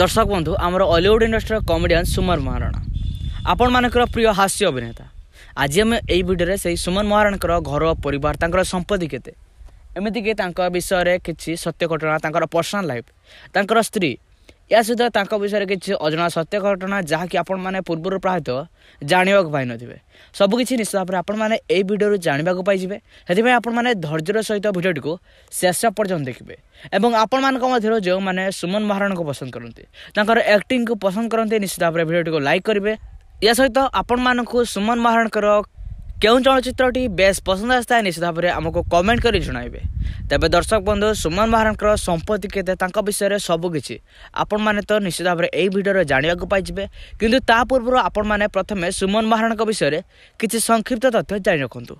ଦର୍ଶକ ବନ୍ଧୁ ଆମର ଅଲିଉଡ଼ ଇଣ୍ଡଷ୍ଟ୍ରିର କମେଡ଼ିଆନ୍ ସୁମନ ମହାରଣା ଆପଣମାନଙ୍କର ପ୍ରିୟ ହାସ୍ୟ ଅଭିନେତା ଆଜି ଆମେ ଏଇ ଭିଡ଼ିଓରେ ସେଇ ସୁମନ ମହାରଣାଙ୍କର ଘର ପରିବାର ତାଙ୍କର ସମ୍ପତ୍ତି କେତେ ଏମିତିକି ତାଙ୍କ ବିଷୟରେ କିଛି ସତ୍ୟ ଘଟଣା ତାଙ୍କର ପର୍ସନାଲ୍ ଲାଇଫ୍ ତାଙ୍କର ସ୍ତ୍ରୀ ଏହା ସହିତ ତାଙ୍କ ବିଷୟରେ କିଛି ଅଜଣା ସତ୍ୟ ଘଟଣା ଯାହାକି ଆପଣମାନେ ପୂର୍ବରୁ ପ୍ରାୟତଃ ଜାଣିବାକୁ ପାଇନଥିବେ ସବୁକିଛି ନିଶ୍ଚିତ ଭାବରେ ଆପଣମାନେ ଏହି ଭିଡ଼ିଓରୁ ଜାଣିବାକୁ ପାଇଯିବେ ସେଥିପାଇଁ ଆପଣମାନେ ଧୈର୍ଯ୍ୟର ସହିତ ଭିଡ଼ିଓଟିକୁ ଶେଷ ପର୍ଯ୍ୟନ୍ତ ଦେଖିବେ ଏବଂ ଆପଣମାନଙ୍କ ମଧ୍ୟରୁ ଯେଉଁମାନେ ସୁମନ ମହାରଣଙ୍କୁ ପସନ୍ଦ କରନ୍ତି ତାଙ୍କର ଆକ୍ଟିଙ୍ଗକୁ ପସନ୍ଦ କରନ୍ତି ନିଶ୍ଚିତ ଭାବରେ ଭିଡ଼ିଓଟିକୁ ଲାଇକ୍ କରିବେ ଏହା ସହିତ ଆପଣମାନଙ୍କୁ ସୁମନ ମହାରଣଙ୍କର কেউ চলচ্চিত্রটি বেশ পছন্দ আসিଥାଏ ନିଶ୍ଚିତ ଭାବରେ ଆମକୁ କମେଣ୍ଟ କରି ଜଣାଇବେ ତେବେ ଦର୍ଶକ ବନ୍ଧୁ ସୁମନ ମହାରଙ୍କର ସମ୍ପତ୍ତି କେତେ ତାଙ୍କ ବିଷୟରେ ସବୁକିଛି ଆପଣମାନେ ତ ନିଶ୍ଚିତ ଭାବରେ ଏହି ଭିଡ଼ିଓରେ ଜାଣିବାକୁ ପାଇଯିବେ କିନ୍ତୁ ତା ପୂର୍ବରୁ ଆପଣମାନେ ପ୍ରଥମେ ସୁମନ ମହାରଙ୍କ ବିଷୟରେ କିଛି ସଂକ୍ଷିପ୍ତ ତଥ୍ୟ ଜାଣି ରଖନ୍ତୁ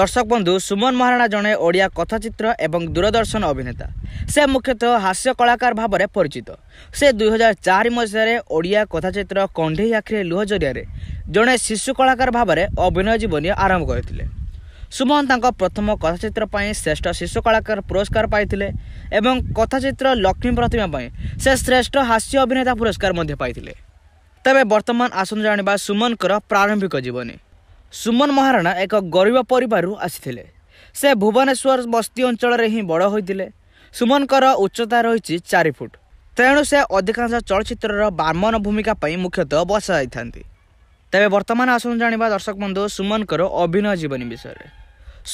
দর্শক বন্ধু সুমন মহারণা জনে ওড়িয়া কথাচিত্র এবং দূরদর্শন অভিনেতা সে মুখ্যত হাস্য কলাকার ভাবে পরিচিত সে দুই হাজার চারি মশায় ওড়িয়া কথাচিত্র কণ্ঢেই আখিরে লুহ জরিয়ারে জনে শিশু কলাকার ভাবে অভিনয় জীবনী আরম্ভ করে সুমন তাঁর প্রথম কথাচিত্র শ্রেষ্ঠ শিশু কলাকার পুরস্কার পাই এবং কথাচিত্র লক্ষ্মী প্রতিমা সে শ্রেষ্ঠ হাস্য অভিনেতা পুরস্কার পাই তবে বর্তমান আসুন জাঁয়া সুমনকর প্রারম্ভিক জীবনী ସୁମନ ମହାରଣା ଏକ ଗରିବ ପରିବାରରୁ ଆସିଥିଲେ ସେ ଭୁବନେଶ୍ୱର ବସ୍ତି ଅଞ୍ଚଳରେ ହିଁ ବଡ଼ ହୋଇଥିଲେ ସୁମନଙ୍କର ଉଚ୍ଚତା ରହିଛି ଚାରି ଫୁଟ ତେଣୁ ସେ ଅଧିକାଂଶ ଚଳଚ୍ଚିତ୍ରର ବାମନ ଭୂମିକା ପାଇଁ ମୁଖ୍ୟତଃ ବସା ଯାଇଥାନ୍ତି ତେବେ ବର୍ତ୍ତମାନ ଆସନ୍ତୁ ଜାଣିବା ଦର୍ଶକ ବନ୍ଧୁ ସୁମନଙ୍କର ଅଭିନୟ ଜୀବନୀ ବିଷୟରେ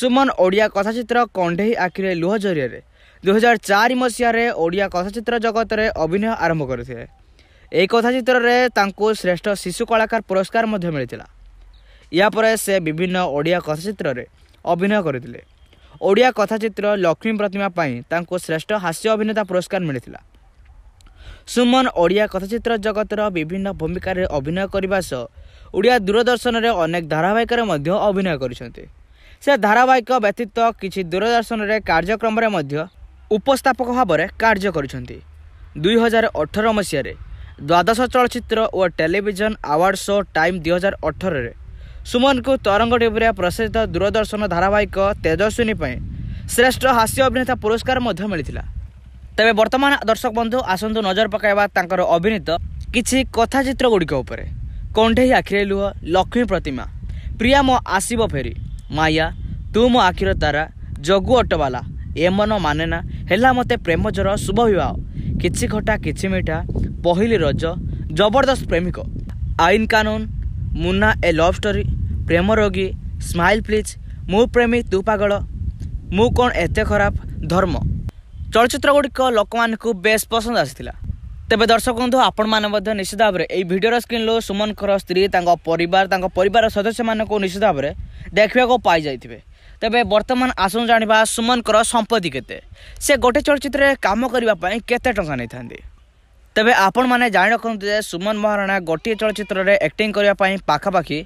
ସୁମନ ଓଡ଼ିଆ କଥାଚିତ୍ର କଣ୍ଢେଇ ଆଖିରେ ଲୁହ ଜରିଆରେ ଦୁଇହଜାର ଚାରି ମସିହାରେ ଓଡ଼ିଆ କଥାଚିତ୍ର ଜଗତରେ ଅଭିନୟ ଆରମ୍ଭ କରିଥିଲେ ଏହି କଥାଚିତ୍ରରେ ତାଙ୍କୁ ଶ୍ରେଷ୍ଠ ଶିଶୁ କଳାକାର ପୁରସ୍କାର ମଧ୍ୟ ମିଳିଥିଲା ୟାପରେ ସେ ବିଭିନ୍ନ ଓଡ଼ିଆ କଥାଚିତ୍ରରେ ଅଭିନୟ କରିଥିଲେ ଓଡ଼ିଆ କଥାଚିତ୍ର ଲକ୍ଷ୍ମୀ ପ୍ରତିମା ପାଇଁ ତାଙ୍କୁ ଶ୍ରେଷ୍ଠ ହାସ୍ୟ ଅଭିନେତା ପୁରସ୍କାର ମିଳିଥିଲା ସୁମନ ଓଡ଼ିଆ କଥାଚିତ୍ର ଜଗତର ବିଭିନ୍ନ ଭୂମିକାରେ ଅଭିନୟ କରିବା ସହ ଓଡ଼ିଆ ଦୂରଦର୍ଶନରେ ଅନେକ ଧାରାବାହିକରେ ମଧ୍ୟ ଅଭିନୟ କରିଛନ୍ତି ସେ ଧାରାବାହିକ ବ୍ୟତୀତ କିଛି ଦୂରଦର୍ଶନରେ କାର୍ଯ୍ୟକ୍ରମରେ ମଧ୍ୟ ଉପସ୍ଥାପକ ଭାବରେ କାର୍ଯ୍ୟ କରିଛନ୍ତି ଦୁଇହଜାର ଅଠର ମସିହାରେ ଦ୍ୱାଦଶ ଚଳଚ୍ଚିତ୍ର ଓ ଟେଲିଭିଜନ ଆୱାର୍ଡ଼ ଶୋ ଟାଇମ୍ ଦୁଇ ହଜାର ଅଠରରେ ସୁମନଙ୍କୁ ତରଙ୍ଗ ଟିଭିରେ ପ୍ରସିଦ୍ଧ ଦୂରଦର୍ଶନ ଧାରାବାହିକ ତେଜସ୍ୱିନୀ ପାଇଁ ଶ୍ରେଷ୍ଠ ହାସ୍ୟ ଅଭିନେତା ପୁରସ୍କାର ମଧ୍ୟ ମିଳିଥିଲା ତେବେ ବର୍ତ୍ତମାନ ଦର୍ଶକ ବନ୍ଧୁ ଆସନ୍ତୁ ନଜର ପକାଇବା ତାଙ୍କର ଅଭିନୀତ କିଛି କଥାଚିତ୍ର ଗୁଡ଼ିକ ଉପରେ କଣ୍ଢେଇ ଆଖିରେ ଲୁହ ଲକ୍ଷ୍ମୀ ପ୍ରତିମା ପ୍ରିୟା ମୋ ଆସିବ ଫେରି ମାୟା ତୁ ମୋ ଆଖିର ତାରା ଜଗୁ ଅଟବାଲା ଏ ମନ ମାନେନା ହେଲା ମୋତେ ପ୍ରେମ ଜର ଶୁଭ ବିବାହ କିଛି ଖଟା କିଛି ମିଠା ପହିଲି ରଜ ଜବରଦସ୍ତ Premika Ain Kanoon Munna a love story Prem Rogi smile please ମୁଁ ପ୍ରେମୀ ତୁ ପାଗଳ ମୁଁ କ'ଣ ଏତେ ଖରାପ ଧର୍ମ ଚଳଚ୍ଚିତ୍ରଗୁଡ଼ିକ ଲୋକମାନଙ୍କୁ ବେଶ୍ ପସନ୍ଦ ଆସିଥିଲା ତେବେ ଦର୍ଶକ ବନ୍ଧୁ ଆପଣମାନେ ମଧ୍ୟ ନିଶ୍ଚିତ ଭାବରେ ଏହି ଭିଡ଼ିଓର ସ୍କ୍ରିନ୍ରୁ ସୁମନଙ୍କର ସ୍ତ୍ରୀ ତାଙ୍କ ପରିବାର ତାଙ୍କ ପରିବାର ସଦସ୍ୟମାନଙ୍କୁ ନିଶ୍ଚିତ ଭାବରେ ଦେଖିବାକୁ ପାଇଯାଇଥିବେ ତେବେ ବର୍ତ୍ତମାନ ଆସନ୍ତୁ ଜାଣିବା ସୁମନଙ୍କର ସମ୍ପତ୍ତି କେତେ ସେ ଗୋଟେ ଚଳଚ୍ଚିତ୍ରରେ କାମ କରିବା ପାଇଁ କେତେ ଟଙ୍କା ନେଇଥାନ୍ତି ତେବେ ଆପଣମାନେ ଜାଣି ରଖନ୍ତୁ ଯେ ସୁମନ ମହାରଣା ଗୋଟିଏ ଚଳଚ୍ଚିତ୍ରରେ ଆକ୍ଟିଂ କରିବା ପାଇଁ ପାଖାପାଖି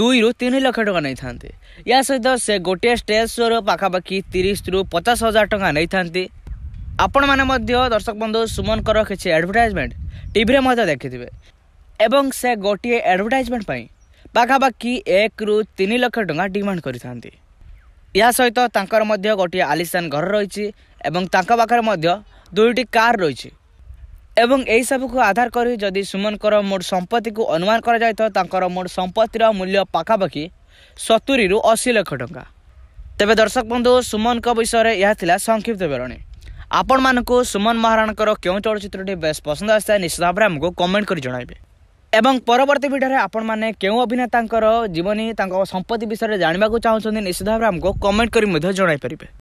ଦୁଇରୁ ତିନି ଲକ୍ଷ ଟଙ୍କା ନେଇଥାନ୍ତି ଏହା ସହିତ ସେ ଗୋଟିଏ ଷ୍ଟେଜ୍ ଶୋ'ର ପାଖାପାଖି ତିରିଶରୁ ପଚାଶ ହଜାର ଟଙ୍କା ନେଇଥାନ୍ତି ଆପଣମାନେ ମଧ୍ୟ ଦର୍ଶକ ବନ୍ଧୁ ସୁମନଙ୍କର କିଛି ଆଡ଼ଭର୍ଟାଇଜମେଣ୍ଟ ଟିଭିରେ ମଧ୍ୟ ଦେଖିଥିବେ ଏବଂ ସେ ଗୋଟିଏ ଆଡ଼ଭର୍ଟାଇଜମେଣ୍ଟ ପାଇଁ ପାଖାପାଖି ଏକରୁ ତିନି ଲକ୍ଷ ଟଙ୍କା ଡିମାଣ୍ଡ କରିଥାନ୍ତି ଏହା ସହିତ ତାଙ୍କର ମଧ୍ୟ ଗୋଟିଏ ଆଲିସାନ ଘର ରହିଛି ଏବଂ ତାଙ୍କ ପାଖରେ ମଧ୍ୟ ଦୁଇଟି କାର୍ ରହିଛି ଏବଂ ଏହିସବୁକୁ ଆଧାର କରି ଯଦି ସୁମନଙ୍କର ମୋଟ ସମ୍ପତ୍ତିକୁ ଅନୁମାନ କରାଯାଇଥିବ ତାଙ୍କର ମୋଟ ସମ୍ପତ୍ତିର ମୂଲ୍ୟ ପାଖାପାଖି ସତୁରିରୁ ଅଶୀ ଲକ୍ଷ ଟଙ୍କା ତେବେ ଦର୍ଶକ ବନ୍ଧୁ ସୁମନଙ୍କ ବିଷୟରେ ଏହା ଥିଲା ସଂକ୍ଷିପ୍ତ ବିବରଣୀ ଆପଣମାନଙ୍କୁ ସୁମନ ମହାରାଣାଙ୍କର କେଉଁ ଚଳଚ୍ଚିତ୍ରଟି ବେଶ୍ ପସନ୍ଦ ଆସିଥାଏ ନିଶ୍ଚିତ ଭାବରେ ଆମକୁ କମେଣ୍ଟ କରି ଜଣାଇବେ ଏବଂ ପରବର୍ତ୍ତୀ ଭିଡ଼ିଓରେ ଆପଣମାନେ କେଉଁ ଅଭିନେତାଙ୍କର ଜୀବନୀ ତାଙ୍କ ସମ୍ପତ୍ତି ବିଷୟରେ ଜାଣିବାକୁ ଚାହୁଁଛନ୍ତି ନିଶ୍ଚିତ ଭାବରେ ଆମକୁ କମେଣ୍ଟ କରି ମଧ୍ୟ ଜଣାଇପାରିବେ